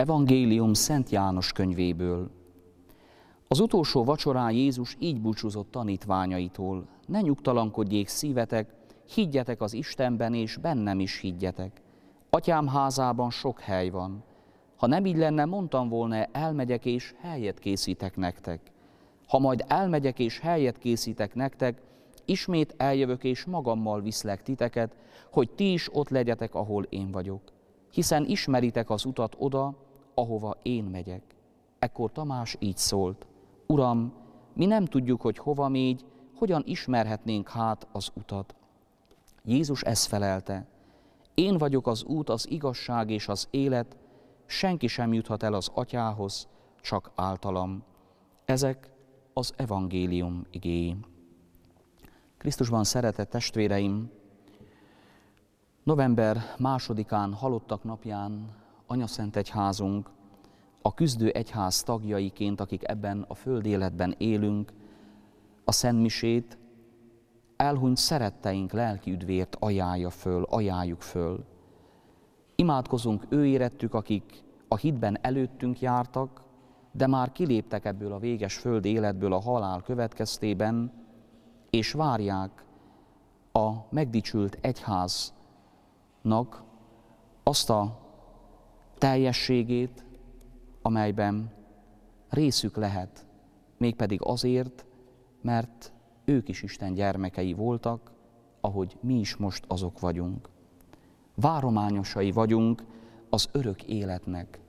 Evangélium Szent János könyvéből. Az utolsó vacsorán Jézus így búcsúzott tanítványaitól. Ne nyugtalankodjék szívetek, higgyetek az Istenben, és bennem is higgyetek. Atyám házában sok hely van. Ha nem így lenne, mondtam volna, elmegyek és helyet készítek nektek. Ha majd elmegyek és helyet készítek nektek, ismét eljövök és magammal viszlek titeket, hogy ti is ott legyetek, ahol én vagyok. Hiszen ismeritek az utat oda, ahova én megyek. Ekkor Tamás így szólt, Uram, mi nem tudjuk, hogy hova mégy, hogyan ismerhetnénk hát az utat. Jézus ezt felelte, én vagyok az út, az igazság és az élet, senki sem juthat el az atyához, csak általam. Ezek az evangélium igéi. Krisztusban szeretett testvéreim, november másodikán, halottak napján Anyaszent Egyházunk, a küzdő egyház tagjaiként, akik ebben a föld életben élünk, a Szentmisét elhunyt szeretteink lelki üdvért ajánlja föl, ajánljuk föl. Imádkozunk ő érettük, akik a hitben előttünk jártak, de már kiléptek ebből a véges föld életből a halál következtében, és várják a megdicsült egyháznak azt a teljességét, amelyben részük lehet, mégpedig azért, mert ők is Isten gyermekei voltak, ahogy mi is most azok vagyunk. Várományosai vagyunk az örök életnek.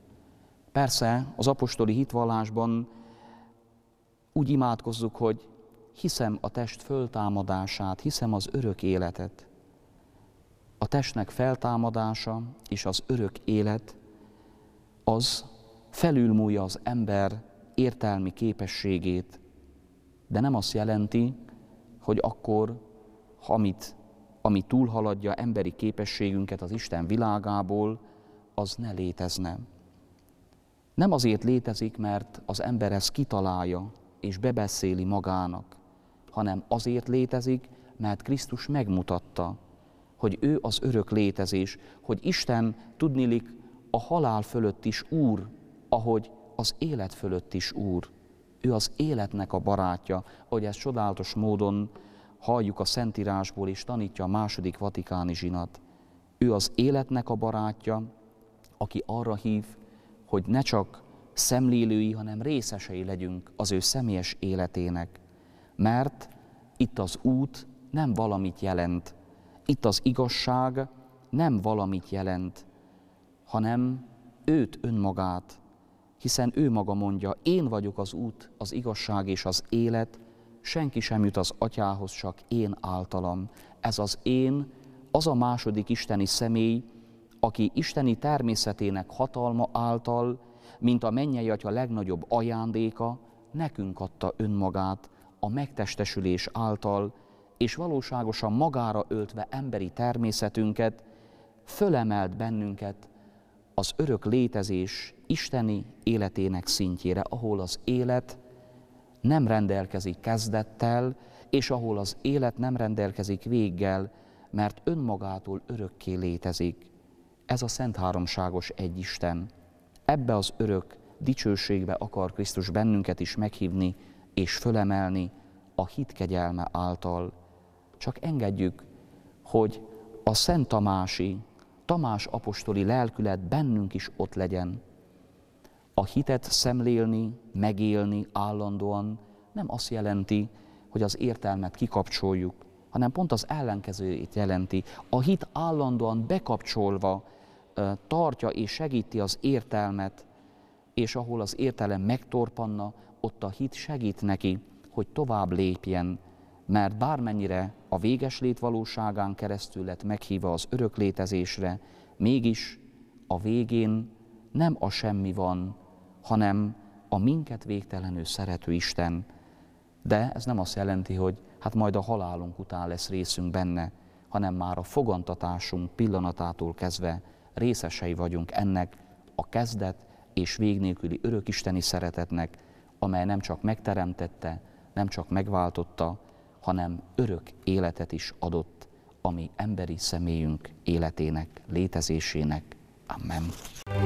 Persze az apostoli hitvallásban úgy imádkozzuk, hogy hiszem a test föltámadását, hiszem az örök életet. A testnek feltámadása és az örök élet az felülmúlja az ember értelmi képességét, de nem azt jelenti, hogy akkor, amit, ami túlhaladja emberi képességünket az Isten világából, az ne létezne. Nem azért létezik, mert az ember ezt kitalálja és bebeszéli magának, hanem azért létezik, mert Krisztus megmutatta, hogy ő az örök létezés, hogy Isten tudnilik a halál fölött is úr, ahogy az élet fölött is úr. Ő az életnek a barátja, hogy ezt csodálatos módon halljuk a Szentírásból és tanítja a második vatikáni zsinat. Ő az életnek a barátja, aki arra hív, hogy ne csak szemlélői, hanem részesei legyünk az ő személyes életének. Mert itt az út nem valamit jelent, itt az igazság nem valamit jelent, hanem őt önmagát, hiszen ő maga mondja, én vagyok az út, az igazság és az élet, senki sem jut az atyához, csak én általam. Ez az én, az a második isteni személy, aki isteni természetének hatalma által, mint a mennyei atya legnagyobb ajándéka, nekünk adta önmagát a megtestesülés által, és valóságosan magára öltve emberi természetünket, fölemelt bennünket az örök létezés isteni életének szintjére, ahol az élet nem rendelkezik kezdettel, és ahol az élet nem rendelkezik véggel, mert önmagától örökké létezik. Ez a Szent Háromságos egy Isten. Ebbe az örök dicsőségbe akar Krisztus bennünket is meghívni és fölemelni a hit kegyelme által. Csak engedjük, hogy a Szent Tamási Tamás apostoli lelkület bennünk is ott legyen. A hitet szemlélni, megélni állandóan nem azt jelenti, hogy az értelmet kikapcsoljuk, hanem pont az ellenkezőjét jelenti. A hit állandóan bekapcsolva tartja és segíti az értelmet, és ahol az értelem megtorpanna, ott a hit segít neki, hogy tovább lépjen, mert bármennyire a véges lét valóságán keresztül lett meghívva az örök létezésre, mégis a végén nem a semmi van, hanem a minket végtelenül szerető Isten. De ez nem azt jelenti, hogy hát majd a halálunk után lesz részünk benne, hanem már a fogantatásunk pillanatától kezdve részesei vagyunk ennek a kezdet és vég nélküli örökisteni szeretetnek, amely nem csak megteremtette, nem csak megváltotta, hanem örök életet is adott, ami emberi személyünk életének, létezésének. Amen.